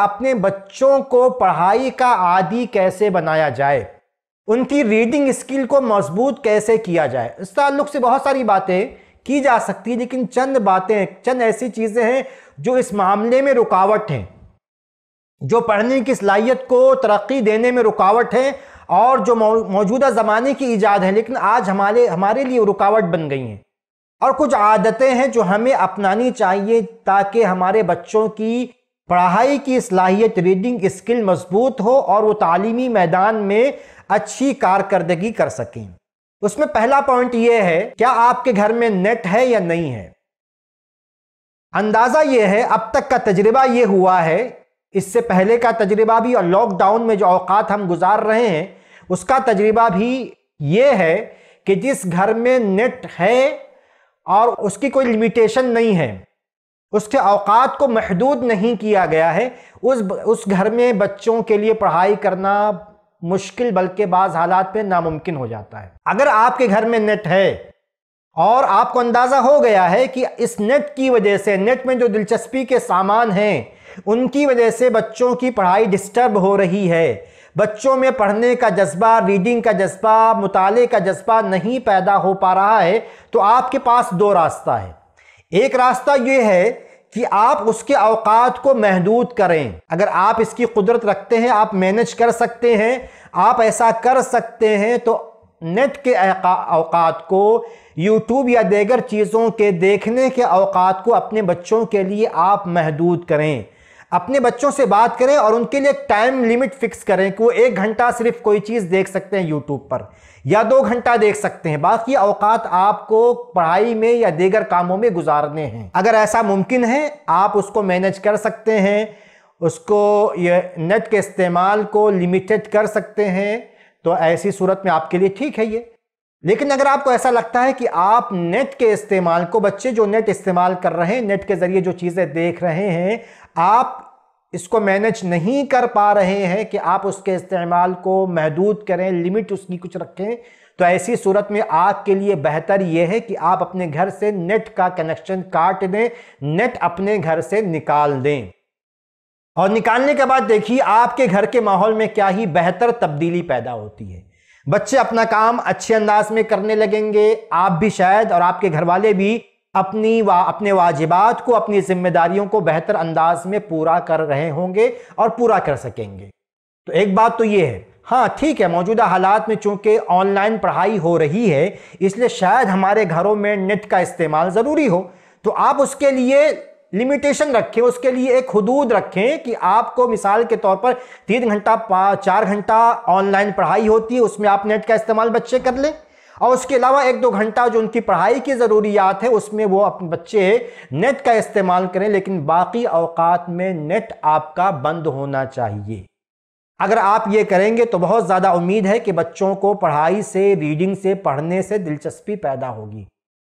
अपने बच्चों को पढ़ाई का आदि कैसे बनाया जाए उनकी रीडिंग स्किल को मजबूत कैसे किया जाए इस ताल्लुक से बहुत सारी बातें की जा सकती है लेकिन चंद बातें चंद ऐसी चीज़ें हैं जो इस मामले में रुकावट हैं जो पढ़ने की सलाहियत को तरक्की देने में रुकावट है और जो मौजूदा ज़माने की ईजाद है लेकिन आज हमारे हमारे लिए रुकावट बन गई हैं और कुछ आदतें हैं जो हमें अपनानी चाहिए ताकि हमारे बच्चों की पढ़ाई की सलाहियत रीडिंग स्किल मजबूत हो और वो तालीमी मैदान में अच्छी कारकर्दगी कर सकें उसमें पहला पॉइंट ये है क्या आपके घर में नेट है या नहीं है अंदाज़ा ये है अब तक का तजर्बा ये हुआ है इससे पहले का तजर्बा भी और लॉकडाउन में जो अवकात हम गुजार रहे हैं उसका तजर्बा भी ये है कि जिस घर में नेट है और उसकी कोई लिमिटेशन नहीं है उसके अवकात को महदूद नहीं किया गया है उस उस घर में बच्चों के लिए पढ़ाई करना मुश्किल बल्कि बाज़ हालात पर नामुमकिन हो जाता है अगर आपके घर में नेट है और आपको अंदाज़ा हो गया है कि इस नेट की वजह से नेट में जो दिलचस्पी के सामान हैं उनकी वजह से बच्चों की पढ़ाई डिस्टर्ब हो रही है बच्चों में पढ़ने का जज्बा रीडिंग का जज्बा मुताले का जज्बा नहीं पैदा हो पा रहा है तो आपके पास दो रास्ता है एक रास्ता ये है कि आप उसके अवकात को महदूद करें अगर आप इसकी कुदरत रखते हैं आप मैनेज कर सकते हैं आप ऐसा कर सकते हैं तो नेट के अवकात को यूट्यूब या देगर चीज़ों के देखने के अवकात को अपने बच्चों के लिए आप महदूद करें अपने बच्चों से बात करें और उनके लिए टाइम लिमिट फिक्स करें कि वो एक घंटा सिर्फ कोई चीज़ देख सकते हैं यूट्यूब पर या दो घंटा देख सकते हैं बाकी अवकात आपको पढ़ाई में या देगर कामों में गुजारने हैं अगर ऐसा मुमकिन है आप उसको मैनेज कर सकते हैं उसको ये नेट के इस्तेमाल को लिमिटेड कर सकते हैं तो ऐसी सूरत में आपके लिए ठीक है ये लेकिन अगर आपको ऐसा लगता है कि आप नेट के इस्तेमाल को बच्चे जो नेट इस्तेमाल कर रहे हैं नेट के ज़रिए जो चीज़ें देख रहे हैं आप इसको मैनेज नहीं कर पा रहे हैं कि आप उसके इस्तेमाल को महदूद करें लिमिट उसकी कुछ रखें तो ऐसी सूरत में आपके लिए बेहतर यह है कि आप अपने घर से नेट का कनेक्शन काट दें नेट अपने घर से निकाल दें और निकालने के बाद देखिए आपके घर के माहौल में क्या ही बेहतर तब्दीली पैदा होती है बच्चे अपना काम अच्छे अंदाज में करने लगेंगे आप भी शायद और आपके घर वाले भी अपनी वा, अपने वाजिबात को अपनी जिम्मेदारियों को बेहतर अंदाज में पूरा कर रहे होंगे और पूरा कर सकेंगे तो एक बात तो ये है हाँ ठीक है मौजूदा हालात में चूंकि ऑनलाइन पढ़ाई हो रही है इसलिए शायद हमारे घरों में नेट का इस्तेमाल ज़रूरी हो तो आप उसके लिए लिमिटेशन रखें उसके लिए एक हदूद रखें कि आपको मिसाल के तौर पर तीन घंटा चार घंटा ऑनलाइन पढ़ाई होती है उसमें आप नेट का इस्तेमाल बच्चे कर लें और उसके अलावा एक दो घंटा जो उनकी पढ़ाई की ज़रूरियात है उसमें वो अपने बच्चे नेट का इस्तेमाल करें लेकिन बाकी अवकात में नेट आपका बंद होना चाहिए अगर आप ये करेंगे तो बहुत ज़्यादा उम्मीद है कि बच्चों को पढ़ाई से रीडिंग से पढ़ने से दिलचस्पी पैदा होगी